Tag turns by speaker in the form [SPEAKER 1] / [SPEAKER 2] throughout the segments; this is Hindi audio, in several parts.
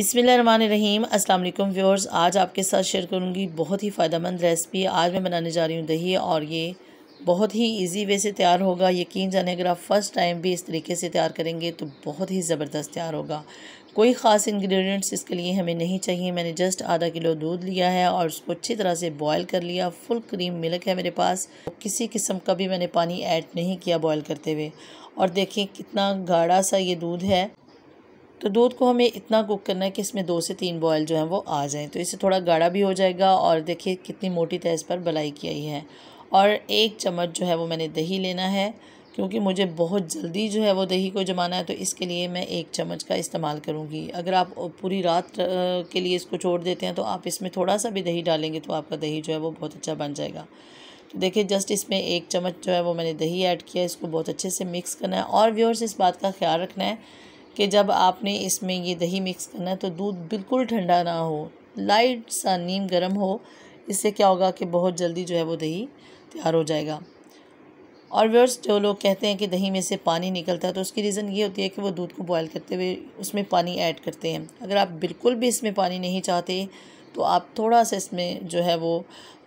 [SPEAKER 1] बिसमीम अस्सलाम वालेकुम व्यूअर्स आज आपके साथ शेयर करूंगी बहुत ही फ़ायदेमंद रेसिपी आज मैं बनाने जा रही हूँ दही और ये बहुत ही इजी वे से तैयार होगा यकीन जाने अगर आप फ़र्स्ट टाइम भी इस तरीके से तैयार करेंगे तो बहुत ही ज़बरदस्त तैयार होगा कोई ख़ास इंग्रेडिएंट्स इसके लिए हमें नहीं चाहिए मैंने जस्ट आधा किलो दूध लिया है और उसको अच्छी तरह से बॉयल कर लिया फुल क्रीम मिल्क है मेरे पास किसी किस्म का भी मैंने पानी ऐड नहीं किया बॉयल करते हुए और देखिए कितना गाढ़ा सा ये दूध है तो दूध को हमें इतना कुक करना है कि इसमें दो से तीन बॉयल जो है वो आ जाएँ तो इससे थोड़ा गाढ़ा भी हो जाएगा और देखिए कितनी मोटी तय इस पर बलाई की आई है और एक चम्मच जो है वो मैंने दही लेना है क्योंकि मुझे बहुत जल्दी जो है वो दही को जमाना है तो इसके लिए मैं एक चम्मच का इस्तेमाल करूँगी अगर आप पूरी रात के लिए इसको छोड़ देते हैं तो आप इसमें थोड़ा सा भी दही डालेंगे तो आपका दही जो है वो बहुत अच्छा बन जाएगा तो देखिए जस्ट इसमें एक चम्मच जो है वो मैंने दही ऐड किया इसको बहुत अच्छे से मिक्स करना है और व्यवर्स इस बात का ख्याल रखना है कि जब आपने इसमें ये दही मिक्स करना है तो दूध बिल्कुल ठंडा ना हो लाइट सा नीम गर्म हो इससे क्या होगा कि बहुत जल्दी जो है वो दही तैयार हो जाएगा और व्यर्स जो लोग कहते हैं कि दही में से पानी निकलता है तो उसकी रीज़न ये होती है कि वो दूध को बॉयल करते हुए उसमें पानी ऐड करते हैं अगर आप बिल्कुल भी इसमें पानी नहीं चाहते तो आप थोड़ा सा इसमें जो है वो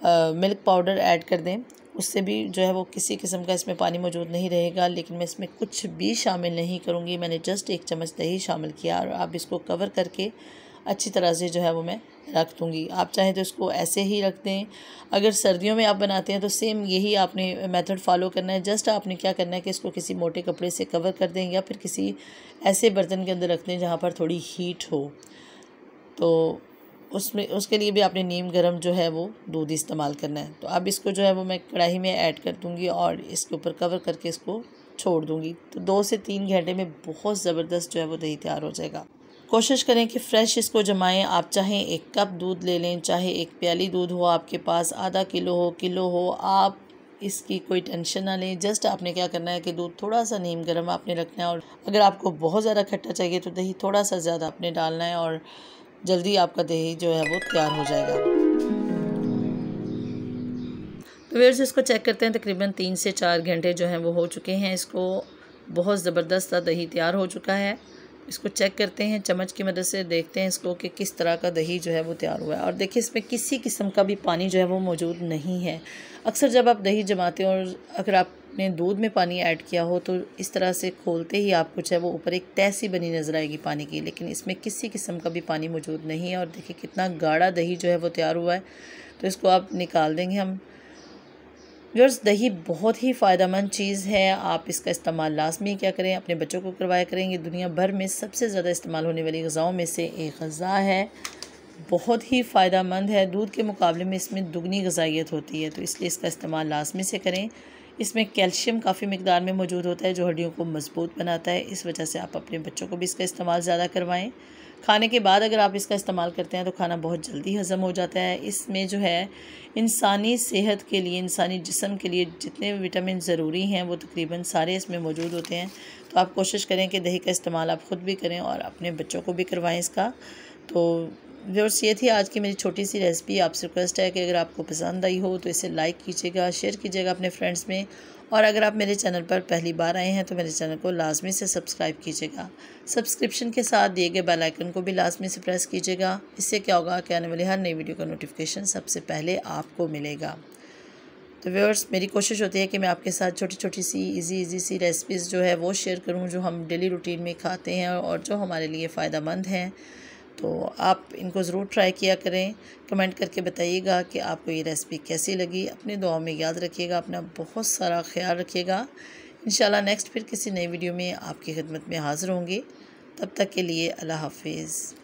[SPEAKER 1] आ, मिल्क पाउडर ऐड कर दें उससे भी जो है वो किसी किस्म का इसमें पानी मौजूद नहीं रहेगा लेकिन मैं इसमें कुछ भी शामिल नहीं करूँगी मैंने जस्ट एक चम्मच दही शामिल किया और आप इसको कवर करके अच्छी तरह से जो है वो मैं रख दूँगी आप चाहें तो इसको ऐसे ही रख दें अगर सर्दियों में आप बनाते हैं तो सेम यही आपने मेथड फॉलो करना है जस्ट आपने क्या करना है कि इसको किसी मोटे कपड़े से कवर कर दें या फिर किसी ऐसे बर्तन के अंदर रख दें जहाँ पर थोड़ी हीट हो तो उसमें उसके लिए भी आपने नीम गर्म जो है वो दूध इस्तेमाल करना है तो अब इसको जो है वो मैं कढ़ाई में ऐड कर दूँगी और इसके ऊपर कवर करके इसको छोड़ दूँगी तो दो से तीन घंटे में बहुत ज़बरदस्त जो है वो दही तैयार हो जाएगा कोशिश करें कि फ़्रेश इसको जमाएं आप चाहे एक कप दूध ले लें चाहे एक प्याली दूध हो आपके पास आधा किलो हो किलो हो आप इसकी कोई टेंशन ना लें जस्ट आपने क्या करना है कि दूध थोड़ा सा नीम गर्म आपने रखना है और अगर आपको बहुत ज़्यादा खट्टा चाहिए तो दही थोड़ा सा ज़्यादा आपने डालना है और जल्दी आपका दही जो है वो तैयार हो जाएगा तो वेयर इसको चेक करते हैं तकरीबन तीन से चार घंटे जो हैं वो हो चुके हैं इसको बहुत ज़बरदस्त सा दही तैयार हो चुका है इसको चेक करते हैं चम्मच की मदद से देखते हैं इसको कि किस तरह का दही जो है वो तैयार हुआ है और देखिए इसमें किसी किस्म का भी पानी जो है वो मौजूद नहीं है अक्सर जब आप दही जमाते हो और अगर आप आपने दूध में पानी ऐड किया हो तो इस तरह से खोलते ही आपको है वो ऊपर एक तैसी बनी नज़र आएगी पानी की लेकिन इसमें किसी किस्म का भी पानी मौजूद नहीं है और देखिए कितना गाढ़ा दही जो है वो तैयार हुआ है तो इसको आप निकाल देंगे हम व्यर्स दही बहुत ही फ़ायदेमंद चीज़ है आप इसका इस्तेमाल लाजमी क्या करें अपने बच्चों को करवाया करें ये दुनिया भर में सबसे ज़्यादा इस्तेमाल होने वाली गज़ाओं में से एक गज़ा है बहुत ही फ़ायदा मंद है दूध के मुकाबले में इसमें दुगनी गजाइत होती है तो इसलिए इसका इस्तेमाल लाजमी से करें इसमें कैल्शियम काफ़ी मकदार में मौजूद होता है जो हड्डियों को मजबूत बनाता है इस वजह से आप अपने बच्चों को भी इसका इस्तेमाल ज़्यादा करवाएँ खाने के बाद अगर आप इसका इस्तेमाल करते हैं तो खाना बहुत जल्दी हज़म हो जाता है इसमें जो है इंसानी सेहत के लिए इंसानी जिसम के लिए जितने विटामिन ज़रूरी हैं वो तकरीबन सारे इसमें मौजूद होते हैं तो आप कोशिश करें कि दही का इस्तेमाल आप ख़ुद भी करें और अपने बच्चों को भी करवाएँ इसका तो व्यवर्स ये थी आज की मेरी छोटी सी रेसिपी आपसे रिक्वेस्ट है कि अगर आपको पसंद आई हो तो इसे लाइक कीजिएगा शेयर कीजिएगा अपने फ्रेंड्स में और अगर आप मेरे चैनल पर पहली बार आए हैं तो मेरे चैनल को लाजमी से सब्सक्राइब कीजिएगा सब्सक्रिप्शन के साथ दिए गए बेल आइकन को भी लाजमी से प्रेस कीजिएगा इससे क्या होगा कि आने वाली हर नई वीडियो का नोटिफिकेशन सबसे पहले आपको मिलेगा तो व्यवर्स मेरी कोशिश होती है कि मैं आपके साथ छोटी छोटी सी ईजी ईजी सी रेसिपीज़ जो है वो शेयर करूँ जो हम डेली रूटीन में खाते हैं और जो हमारे लिए फ़ायदा मंद हैं तो आप इनको ज़रूर ट्राई किया करें कमेंट करके बताइएगा कि आपको ये रेसिपी कैसी लगी अपनी दुआ में याद रखिएगा अपना बहुत सारा ख्याल रखिएगा इन नेक्स्ट फिर किसी नई वीडियो में आपकी खिदमत में हाज़िर होंगे तब तक के लिए अल्लाह हाफिज़